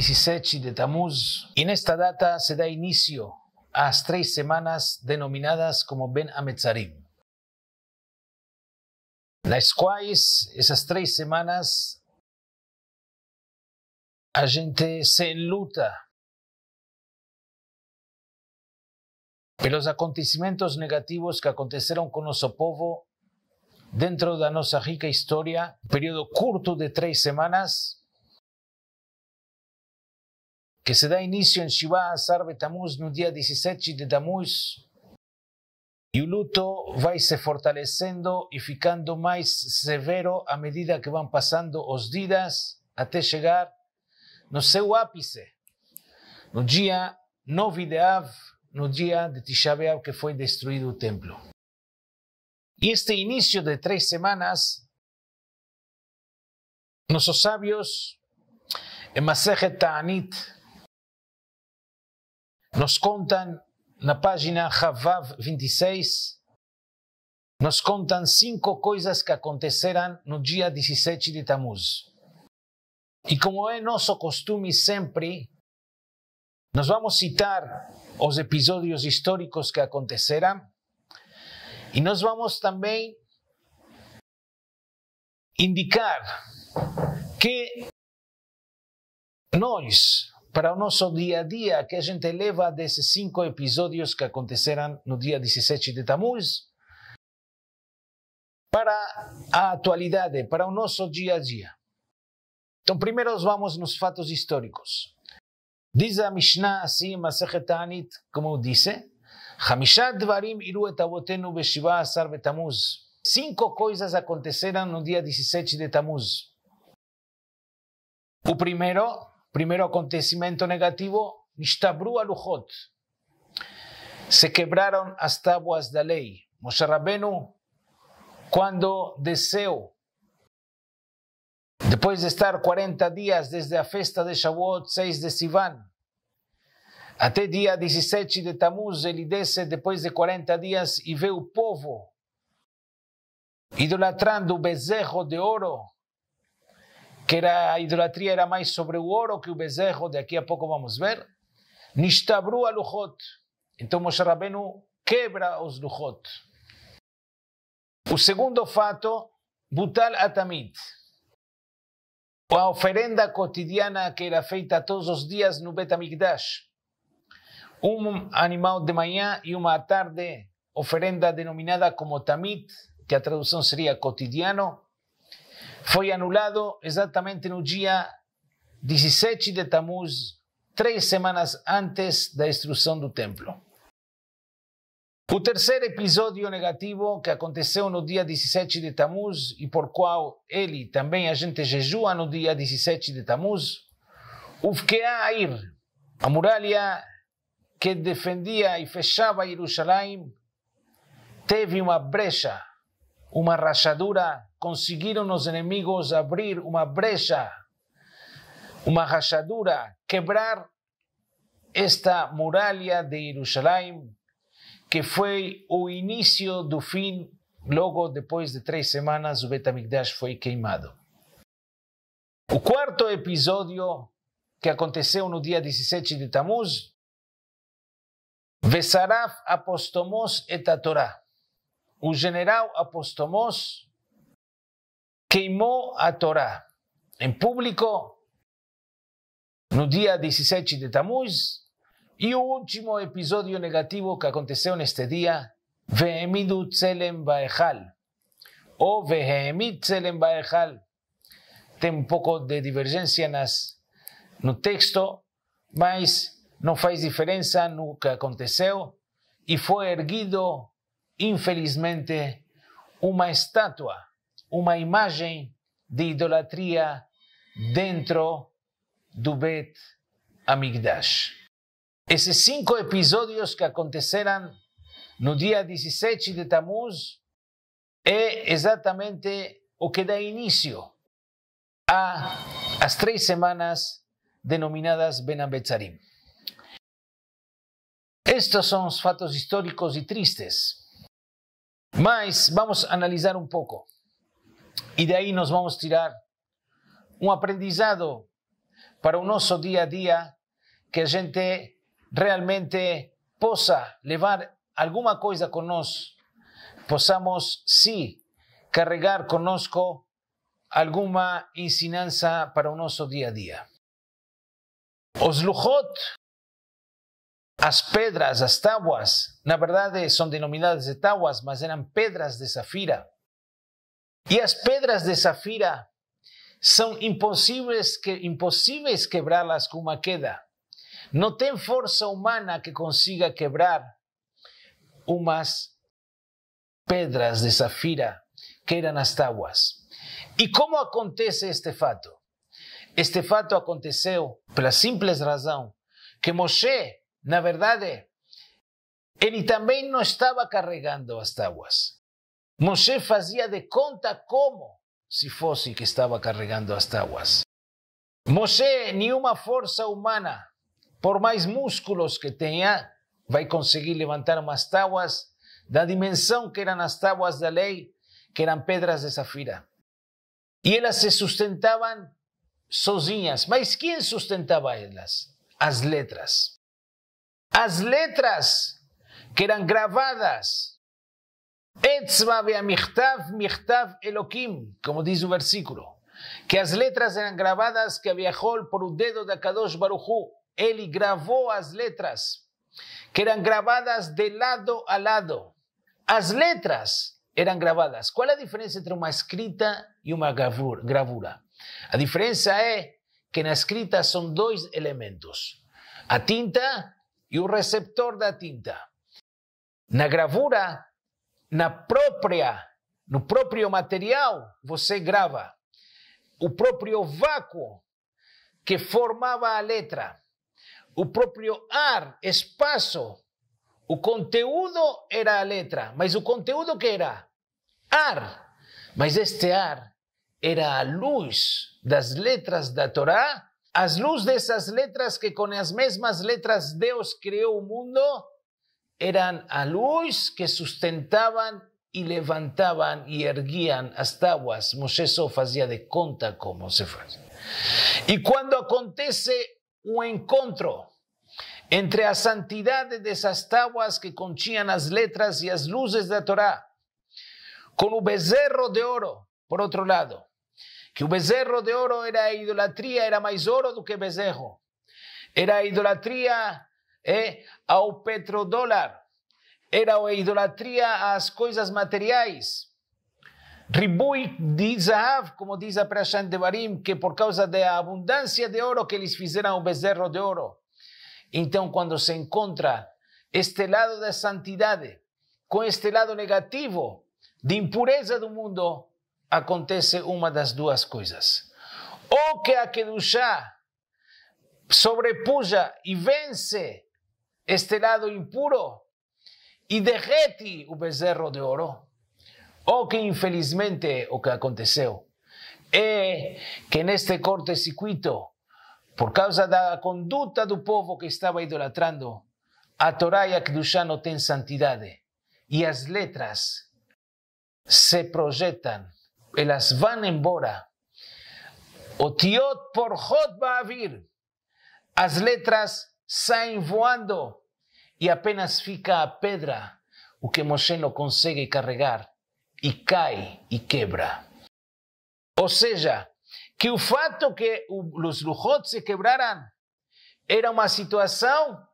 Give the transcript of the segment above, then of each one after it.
16 de Tamuz. En esta data se da inicio a las tres semanas denominadas como Ben Ametzarim, las cuales, esas tres semanas, la gente se enluta. Por los acontecimientos negativos que acontecieron con nuestro povo dentro de nuestra rica historia, periodo corto de tres semanas, que se da inicio en Shiva Azar Betamuz, no día 17 de Tamuz, y el luto va se fortaleciendo y ficando más severo a medida que van pasando os días hasta llegar no sé ápice, no día 9 de Av, no día de Tisha que fue destruido el templo. Y este inicio de tres semanas, nuestros sabios en Masejet Ta'anit, Nos contam na página Havav 26, nos contam cinco coisas que aconteceram no dia 17 de Tammuz. E como é nosso costume sempre, nós vamos citar os episódios históricos que aconteceram e nós vamos também indicar que nós, para o nosso dia a dia que a gente leva desses cinco episódios que aconteceram no dia 17 de Tammuz para a atualidade, para o nosso dia a dia. Então, primeiro vamos nos fatos históricos. Diz a Mishnah assim, Masechet como disse, Hamishad Dvarim iru Etavotenu avotenu beshiva asar betamuz. Cinco coisas aconteceram no dia 17 de Tammuz. O primeiro Primeiro acontecimento negativo, Nishtabru Aluchot. Se quebraram as tábuas da lei. Moshe Rabenu, quando desceu, depois de estar 40 dias desde a festa de Shavuot, 6 de Sivan, até dia 17 de Tamuz, ele desce depois de 40 dias e vê o povo idolatrando o bezerro de ouro que era, a idolatria era mais sobre o ouro que o bezerro, daqui a pouco vamos ver. Nishtabru aluchot. Então Moshe Rabbeinu quebra os luchot. O segundo fato, butal atamit A oferenda cotidiana que era feita todos os dias no Betamigdash. Um animal de manhã e uma tarde, oferenda denominada como tamit que a tradução seria cotidiano, foi anulado exatamente no dia 17 de Tammuz, três semanas antes da destruição do templo. O terceiro episódio negativo que aconteceu no dia 17 de Tammuz e por qual ele também a gente jejua no dia 17 de Tammuz, Ufkea Air, a muralha que defendia e fechava Jerusalém, teve uma brecha, uma rachadura Consiguieron los enemigos abrir una brecha, una rachadura, quebrar esta muralla de Jerusalén, que fue o inicio do fin. Luego, después de tres semanas, o Betamigdash fue quemado. El cuarto episodio que aconteceu no día 17 de Tamuz, Vesaraf apostomos et Torá. O general apostomos queimou a Torá em público no dia 17 de Tammuz e o último episódio negativo que aconteceu neste dia, Vehemidu Tselem Baechal, ou Vehemid Tselem Baechal. Tem um pouco de divergência nas, no texto, mas não faz diferença no que aconteceu e foi erguido, infelizmente, uma estátua uma imagem de idolatria dentro do Bet Amigdash. Esses cinco episódios que aconteceram no dia 17 de Tammuz é exatamente o que dá início às três semanas denominadas Ben Abetzarim. Estes são os fatos históricos e tristes, mas vamos analisar um pouco. Y de ahí nos vamos a tirar un aprendizado para un oso día a día que a gente realmente possa alguna cosa con nosotros, posamos sí carregar conozco alguna insinuanza para un oso día a día. Os as pedras, las tablas, la verdad son denominadas de tablas, mas eran pedras de zafira. Y las piedras de zafira son imposibles que, imposibles una queda. No tiene fuerza humana que consiga quebrar unas piedras de zafira que eran las y ¿Y acontece este fato? Este fato aconteceu la simple razón que Moshe, na verdade, él también no estaba carregando las Moshe fazia de conta como si fosse que estaba carregando as tábuas. Moshe, una fuerza humana, por más músculos que va a conseguir levantar umas tábuas da dimensión que eram as tábuas da lei, que eran pedras de zafira. Y ellas se sustentaban sozinhas. Mas quién sustentaba ellas? Las letras. Las letras que eran grabadas. Michtav Elokim, como dice un versículo, que las letras eran grabadas que había viajó por un dedo de Akadosh Barujú. Él grabó las letras, que eran grabadas de lado a lado. Las letras eran grabadas. ¿Cuál es la diferencia entre una escrita y una gravura? La diferencia es que en la escrita son dos elementos, a tinta y un receptor de la tinta. En la gravura na própria, no próprio material, você grava o próprio vácuo que formava a letra, o próprio ar, espaço, o conteúdo era a letra, mas o conteúdo que era? Ar. Mas este ar era a luz das letras da Torá, as luz dessas letras que com as mesmas letras Deus criou o mundo eran a luz que sustentaban y levantaban y erguían hasta aguas. Moisés hacía de conta cómo se fue. Y cuando acontece un encuentro entre a de esas astaguas que conchían las letras y las luces de la Torá, con un becerro de oro, por otro lado, que un becerro de oro era idolatría, era más oro do que becerro, era idolatría é ao petrodólar, era a idolatria às coisas materiais. Ribui de Zahav, como diz a Prashan Barim que por causa da abundância de ouro que eles fizeram o bezerro de ouro. Então, quando se encontra este lado da santidade com este lado negativo de impureza do mundo, acontece uma das duas coisas. Ou que a Kedushá sobrepuja e vence este lado impuro, y dejéti un becerro de oro. Oh, que infelizmente o que aconteceu. eh que en corte este cortocircuito, por causa de la conducta del povo que estaba idolatrando, a Torah que a Kedushá no ten santidade. y as letras se proyectan. y e las van embora. otiot por hot va a vir. As letras saem voando e apenas fica a pedra, o que Moshe não consegue carregar, e cai e quebra. Ou seja, que o fato que os Luchot se quebraram era uma situação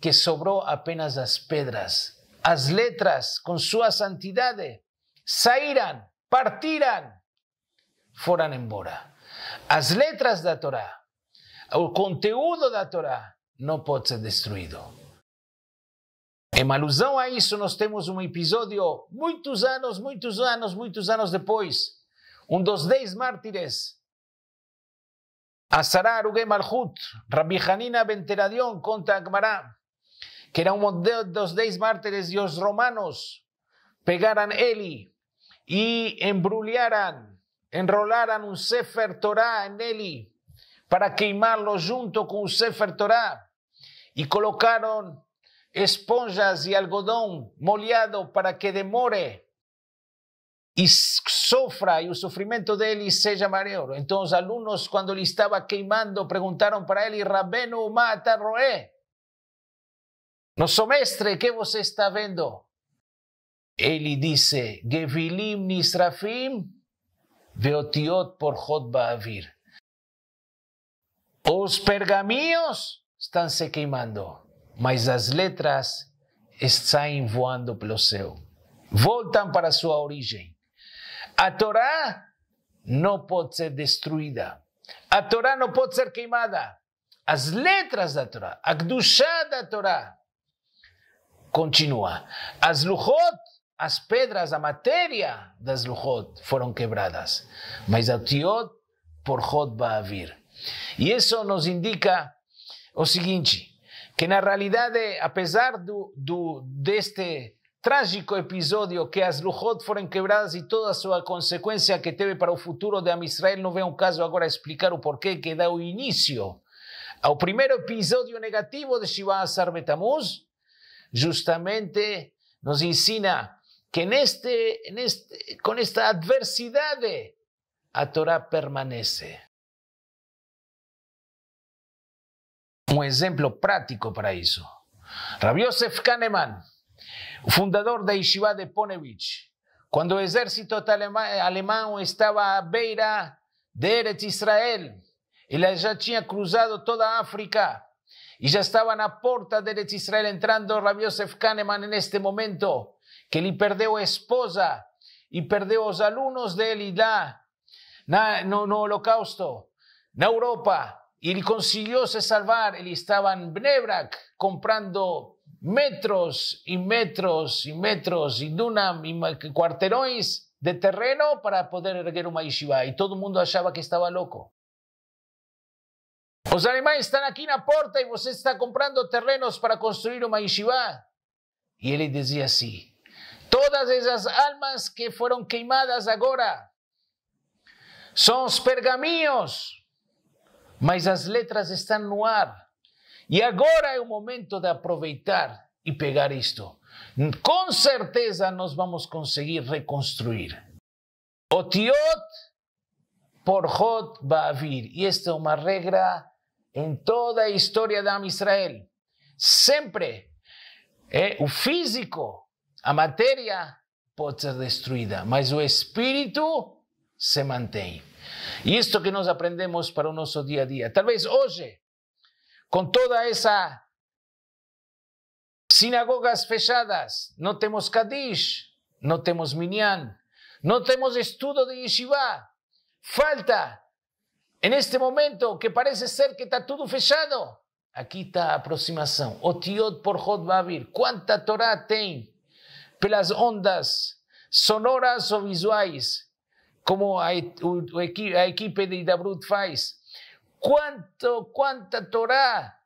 que sobrou apenas as pedras. As letras, com sua santidade, saíram, partiram, foram embora. As letras da Torá, o conteúdo da Torá, no puede ser destruido. En alusão a eso nos temos un episodio muchos años, muchos años, muchos años después, un dos dez mártires, Asará rabijanina Malhut, Rabbi Hanina Benteradion, conta Agmará, que era un dos deis mártires y los romanos pegaran Eli y embrulharam, enrolaran un Sefer en Eli para quemarlo junto con un Sefer Torá y colocaron esponjas y algodón moleado para que demore y sufra y el sufrimiento de él y se mareo. Entonces alumnos, cuando le estaba quemando preguntaron para él y Rabenu mata roé. No somestre, ¿qué vos está viendo? Él dice, Gevilim nisrafim veotiot por Baavir. Os pergaminos estão se queimando, mas as letras saem voando pelo céu. Voltam para sua origem. A Torá não pode ser destruída. A Torá não pode ser queimada. As letras da Torá, a Kdushá da Torá, continua. As Luchot, as pedras, a matéria das Luchot foram quebradas. Mas a Tiot, por Jot, vai vir. E isso nos indica o seguinte, que na realidad, eh, a pesar de este trágico episodio, que as Lujot foram quebradas y toda su consecuencia que teve para el futuro de Israel, no veo un caso agora explicar o porquê que da o início ao primeiro episódio negativo de Shiva Asar Betamuz, justamente nos ensina que neste, neste, com esta adversidad eh, a Torá permanece. Un ejemplo práctico para eso. Rabbi Yosef Kahneman, fundador de Yeshiva de Ponevich, cuando el ejército alemán estaba a beira de Eretz Israel, él ya había cruzado toda África, y ya estaba en a puerta de Eretz Israel entrando Rabbi Kahneman en este momento, que le perdió esposa y perdió los alumnos de él y la, na, no, holocausto, en Europa, y consiguió se salvar. Él estaba en Bnebrak comprando metros y metros y metros y dunam y cuarterones de terreno para poder erguer una yeshiva. Y todo el mundo achaba que estaba loco. Los pues, alemanes están aquí en la puerta y usted está comprando terrenos para construir una yeshiva. Y él decía así, todas esas almas que fueron quemadas ahora son pergaminos mas as letras estão no ar. E agora é o momento de aproveitar e pegar isto. Com certeza nós vamos conseguir reconstruir. Otiot por Hot Bavir. E esta é uma regra em toda a história da Israel. Sempre é, o físico, a matéria, pode ser destruída, mas o espírito se mantém. Y esto que nos aprendemos para nuestro día a día. Tal vez hoy, con toda esa sinagogas fechadas, no tenemos Kadish, no tenemos Minyan, no tenemos estudio de Yeshiva. Falta en este momento que parece ser que está todo fechado. Aquí está aproximación. Otiot por Jod vir ¿Cuánta Torá tem pelas ondas sonoras o visuales. como a, o, a equipe de Idabrut faz. Quanto, quanta Torá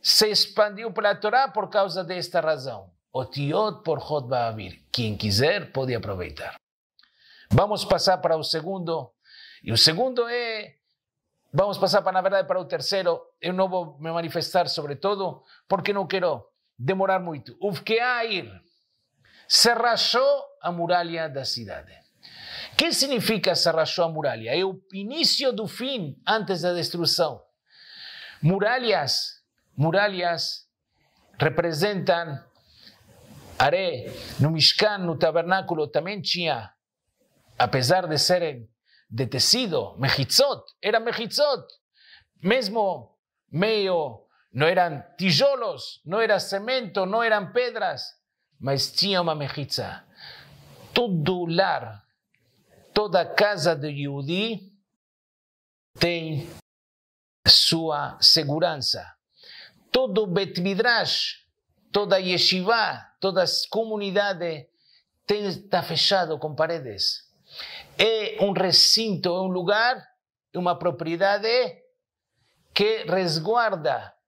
se expandiu pela Torá por causa desta razão. O tiot por Hod Ba'avir. Quem quiser pode aproveitar. Vamos passar para o segundo. E o segundo é. Vamos passar, para, na verdade, para o terceiro. Eu não vou me manifestar sobre todo, porque não quero demorar muito. Ufkeair se rachou a muralha da cidade. ¿Qué significa se Muralia? a el inicio o antes de destrucción. muralias, Muralias representan... Haré, no Mishkan, no tabernáculo, tenía, a pesar de ser de tecido, mejizot. Era mejizot. mesmo medio no eran tijolos, no era cemento, no eran piedras, mas tenía una mejizot. Todo toda casa de Yudí tiene su seguridad. Todo Bet toda yeshiva, todas comunidades está fechado con paredes. Es un recinto, un lugar, una propiedad que resguarda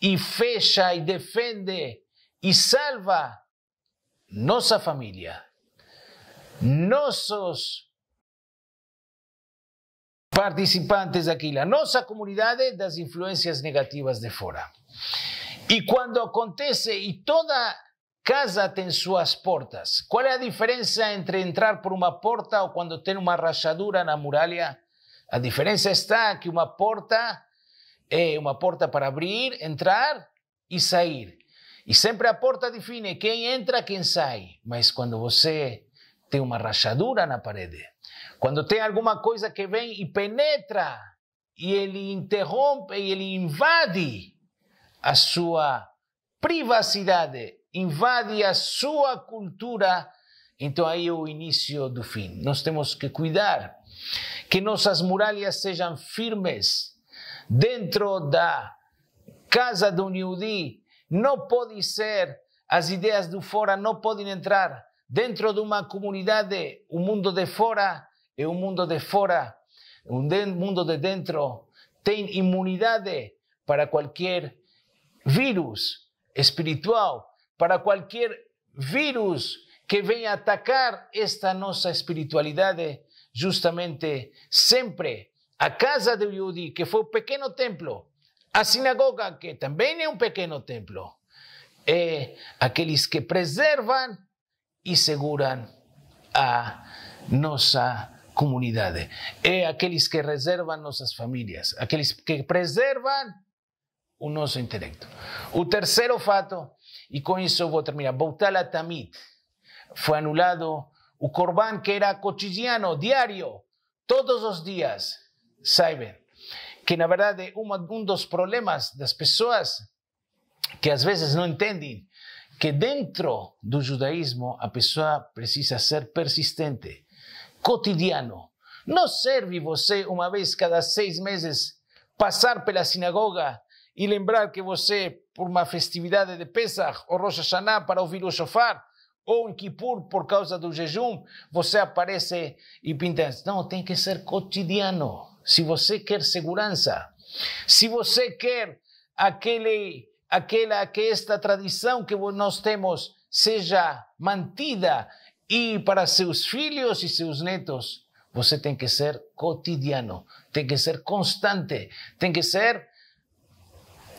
y e fecha y e defiende y e salva nuestra familia. nuestros participantes aquí, nuestra nossa comunidade das influencias negativas de fora. Y cuando acontece y toda casa tiene sus portas, ¿cuál es la diferencia entre entrar por uma porta ou quando tem uma rachadura la muralha? A diferencia está que una porta es eh, uma porta para abrir, entrar y salir. Y siempre a porta define quién entra, quem sai. Mas quando você tem uma rachadura la parede, Quando tem alguma coisa que vem e penetra, e ele interrompe, e ele invade a sua privacidade, invade a sua cultura, então aí é o início do fim. Nós temos que cuidar que nossas muralhas sejam firmes dentro da casa do Yehudi. Não pode ser, as ideias do fora não podem entrar. Dentro de uma comunidade, o mundo de fora en un mundo de fora, un mundo de dentro. tiene inmunidad para cualquier virus espiritual, para cualquier virus que a atacar esta nuestra espiritualidad, justamente siempre a casa de Yudi, que fue un pequeño templo, a sinagoga, que también es un um pequeño templo, eh aquellos que preservan y e seguran a nossa comunidades, eh, aquellos aquellos que reservan nuestras familias, aquellos que preservan nuestro intelecto. El tercero fato, con eso voy a terminar, Bautala Tamit, fue anulado el Corban que era cotidiano, diario, todos los días. Saben que, na verdade, verdad un dos problemas las personas que a veces no entienden que dentro del judaísmo la persona precisa ser persistente. cotidiano. Não serve você, uma vez cada seis meses, passar pela sinagoga e lembrar que você, por uma festividade de Pesach ou Rosh Hashanah, para ouvir o shofar, ou em Kippur, por causa do jejum, você aparece e pinta. Não, tem que ser cotidiano. Se você quer segurança, se você quer aquele, aquela que esta tradição que nós temos seja mantida, Y para sus filhos y sus netos, usted tiene que ser cotidiano, tiene que ser constante, tiene que ser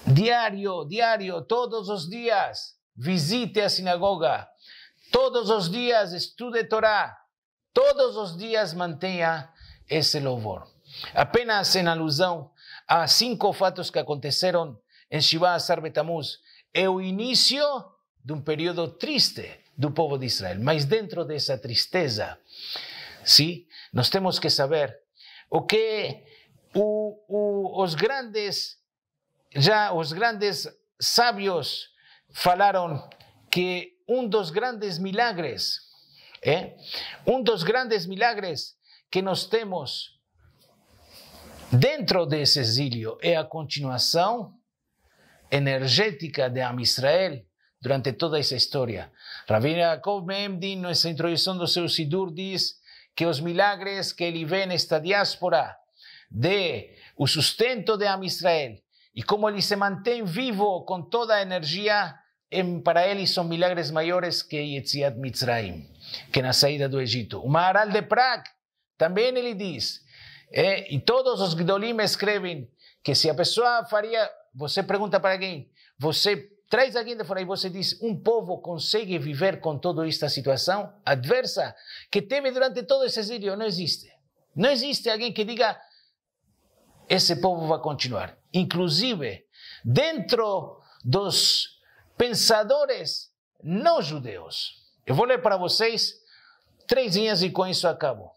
diario, diario, todos los días. Visite a sinagoga, todos los días estudie Torá, todos los días mantenga ese louvor. Apenas en alusión a cinco fatos que acontecieron en Shiva Sarbetamuz, é inicio de un período triste do povo de Israel. Mas dentro dessa tristeza, sim, nós temos que saber o que o, o, os grandes, já os grandes sábios falaram que um dos grandes milagres, é, um dos grandes milagres que nós temos dentro desse exílio é a continuação energética de Am Israel durante toda esa historia. Rabbi Yaakov En nuestra introducción de seu Sidur, dice que los milagres que él ve en esta diáspora de el sustento de Am Israel y como él se mantiene vivo con toda energía, para él son milagres mayores que Yetziat Mitzrayim, que na saída do Egipto. O Maharal de Prague, también él dice, eh, y todos los Gdolim escriben que si a persona faria, você pregunta para alguien, você Três de fora e você diz, um povo consegue viver com toda esta situação adversa que teve durante todo esse exílio? Não existe. Não existe alguém que diga, esse povo vai continuar. Inclusive, dentro dos pensadores não judeus. Eu vou ler para vocês três linhas e com isso acabo.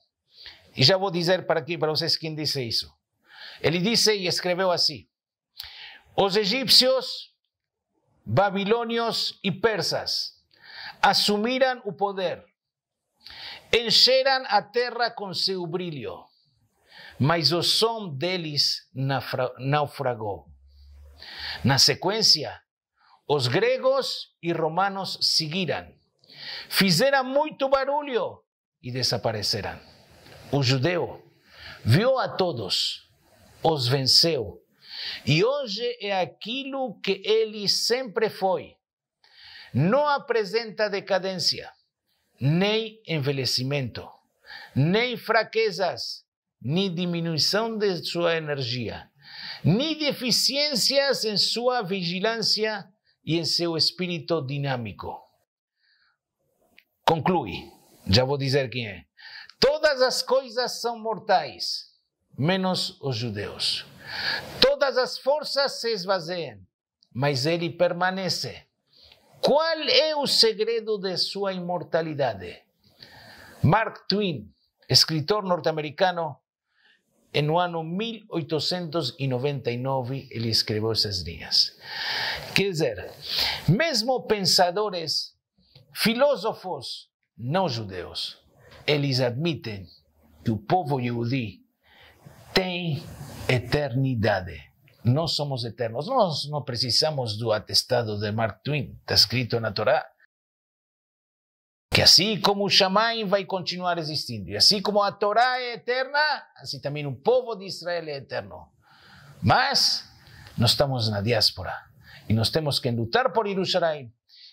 E já vou dizer para aqui, para vocês, quem disse isso. Ele disse e escreveu assim: Os egípcios babilonios y persas asumirán o poder, encheran a terra con seu brilho, mas o som deles naufragou. Na sequência, os gregos y romanos seguirán, fizeram muito barulho y desaparecerán. O judeu viu a todos, os venceu E hoje é aquilo que ele sempre foi. Não apresenta decadência, nem envelhecimento, nem fraquezas, nem diminuição de sua energia, nem deficiências em sua vigilância e em seu espírito dinâmico. Conclui, já vou dizer quem é. Todas as coisas são mortais, menos os judeus. Todas as forças se esvaziam, mas ele permanece. Qual é o segredo de sua imortalidade? Mark Twain, escritor norte-americano, no ano 1899 ele escreveu essas linhas. Quer dizer, mesmo pensadores, filósofos não judeus, eles admitem que o povo judeu tem eternidad. No somos eternos. No no precisamos do atestado de Mark Twain, está escrito la Torá. Que así como o va a continuar existiendo. Y e así como a Torá es eterna, Así también un pueblo de Israel es eterno. Mas no estamos en la diáspora Y nos tenemos que luchar por Jerusalém,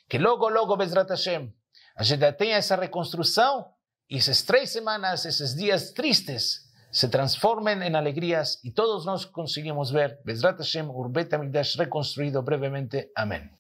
que luego, luego, Bezrat Hashem, a gente tenha essa reconstrução e tres semanas, esos días tristes, se transformen en alegrías y todos nos conseguimos ver, Besrat Hashem, Urbet reconstruido brevemente. Amén.